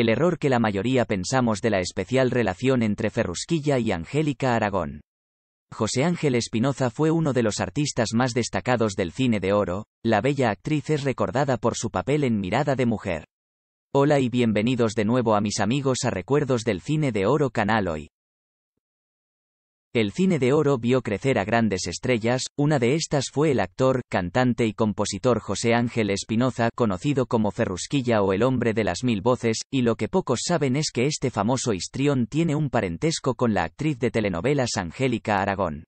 El error que la mayoría pensamos de la especial relación entre Ferrusquilla y Angélica Aragón. José Ángel Espinoza fue uno de los artistas más destacados del cine de oro, la bella actriz es recordada por su papel en Mirada de Mujer. Hola y bienvenidos de nuevo a mis amigos a Recuerdos del Cine de Oro Canal hoy. El cine de oro vio crecer a grandes estrellas, una de estas fue el actor, cantante y compositor José Ángel Espinoza, conocido como Ferrusquilla o el hombre de las mil voces, y lo que pocos saben es que este famoso histrión tiene un parentesco con la actriz de telenovelas Angélica Aragón.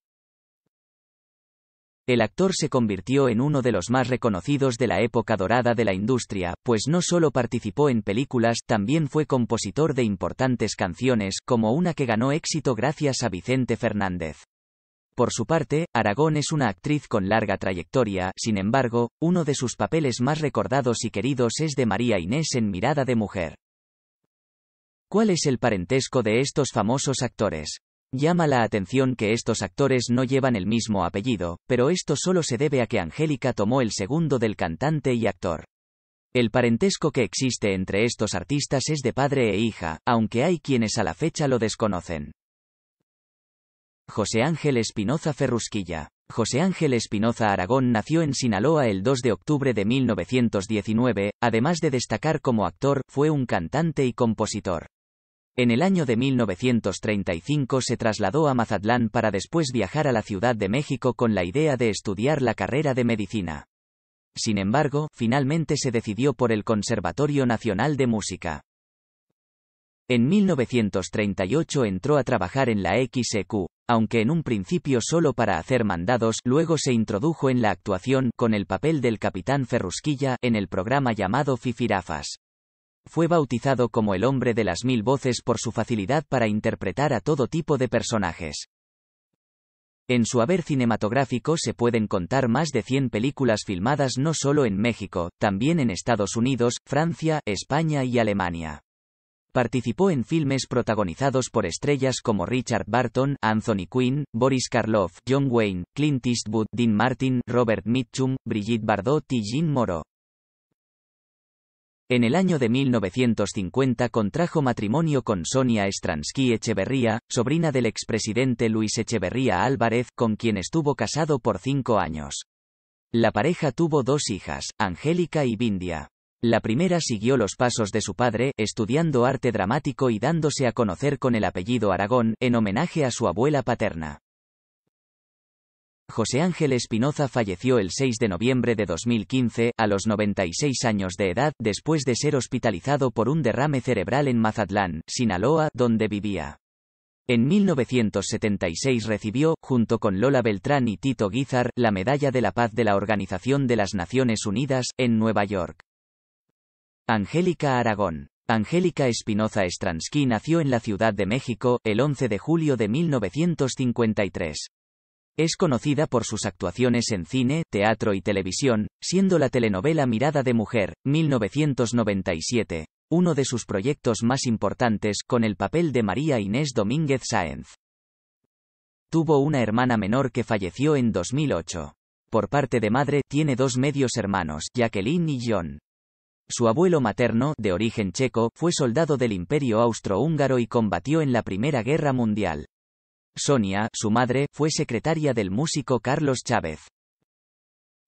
El actor se convirtió en uno de los más reconocidos de la época dorada de la industria, pues no solo participó en películas, también fue compositor de importantes canciones, como una que ganó éxito gracias a Vicente Fernández. Por su parte, Aragón es una actriz con larga trayectoria, sin embargo, uno de sus papeles más recordados y queridos es de María Inés en Mirada de Mujer. ¿Cuál es el parentesco de estos famosos actores? Llama la atención que estos actores no llevan el mismo apellido, pero esto solo se debe a que Angélica tomó el segundo del cantante y actor. El parentesco que existe entre estos artistas es de padre e hija, aunque hay quienes a la fecha lo desconocen. José Ángel Espinoza Ferrusquilla. José Ángel Espinoza Aragón nació en Sinaloa el 2 de octubre de 1919, además de destacar como actor, fue un cantante y compositor. En el año de 1935 se trasladó a Mazatlán para después viajar a la Ciudad de México con la idea de estudiar la carrera de medicina. Sin embargo, finalmente se decidió por el Conservatorio Nacional de Música. En 1938 entró a trabajar en la XEQ, aunque en un principio solo para hacer mandados, luego se introdujo en la actuación, con el papel del capitán Ferrusquilla, en el programa llamado Fifirafas. Fue bautizado como el hombre de las mil voces por su facilidad para interpretar a todo tipo de personajes. En su haber cinematográfico se pueden contar más de 100 películas filmadas no solo en México, también en Estados Unidos, Francia, España y Alemania. Participó en filmes protagonizados por estrellas como Richard Barton, Anthony Quinn, Boris Karloff, John Wayne, Clint Eastwood, Dean Martin, Robert Mitchum, Brigitte Bardot y Jean Moreau. En el año de 1950 contrajo matrimonio con Sonia Estransky Echeverría, sobrina del expresidente Luis Echeverría Álvarez, con quien estuvo casado por cinco años. La pareja tuvo dos hijas, Angélica y Bindia. La primera siguió los pasos de su padre, estudiando arte dramático y dándose a conocer con el apellido Aragón, en homenaje a su abuela paterna. José Ángel Espinoza falleció el 6 de noviembre de 2015, a los 96 años de edad, después de ser hospitalizado por un derrame cerebral en Mazatlán, Sinaloa, donde vivía. En 1976 recibió, junto con Lola Beltrán y Tito Guizar, la Medalla de la Paz de la Organización de las Naciones Unidas, en Nueva York. Angélica Aragón. Angélica Espinoza Stransky nació en la Ciudad de México, el 11 de julio de 1953. Es conocida por sus actuaciones en cine, teatro y televisión, siendo la telenovela Mirada de Mujer, 1997, uno de sus proyectos más importantes, con el papel de María Inés Domínguez Sáenz. Tuvo una hermana menor que falleció en 2008. Por parte de madre, tiene dos medios hermanos, Jacqueline y John. Su abuelo materno, de origen checo, fue soldado del Imperio Austrohúngaro y combatió en la Primera Guerra Mundial. Sonia, su madre, fue secretaria del músico Carlos Chávez.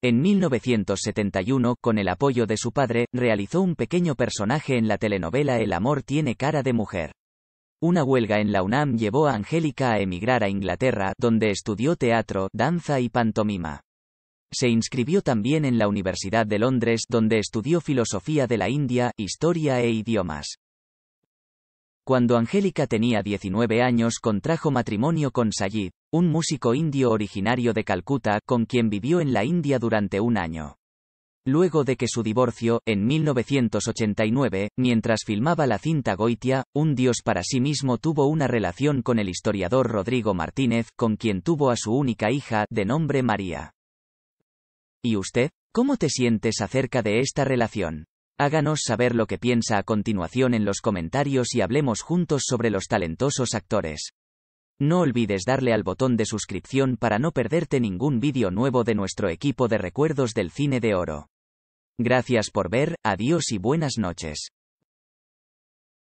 En 1971, con el apoyo de su padre, realizó un pequeño personaje en la telenovela El amor tiene cara de mujer. Una huelga en la UNAM llevó a Angélica a emigrar a Inglaterra, donde estudió teatro, danza y pantomima. Se inscribió también en la Universidad de Londres, donde estudió filosofía de la India, historia e idiomas. Cuando Angélica tenía 19 años contrajo matrimonio con Sayid, un músico indio originario de Calcuta, con quien vivió en la India durante un año. Luego de que su divorcio, en 1989, mientras filmaba la cinta Goitia, Un Dios para sí mismo tuvo una relación con el historiador Rodrigo Martínez, con quien tuvo a su única hija, de nombre María. ¿Y usted? ¿Cómo te sientes acerca de esta relación? Háganos saber lo que piensa a continuación en los comentarios y hablemos juntos sobre los talentosos actores. No olvides darle al botón de suscripción para no perderte ningún vídeo nuevo de nuestro equipo de recuerdos del cine de oro. Gracias por ver, adiós y buenas noches.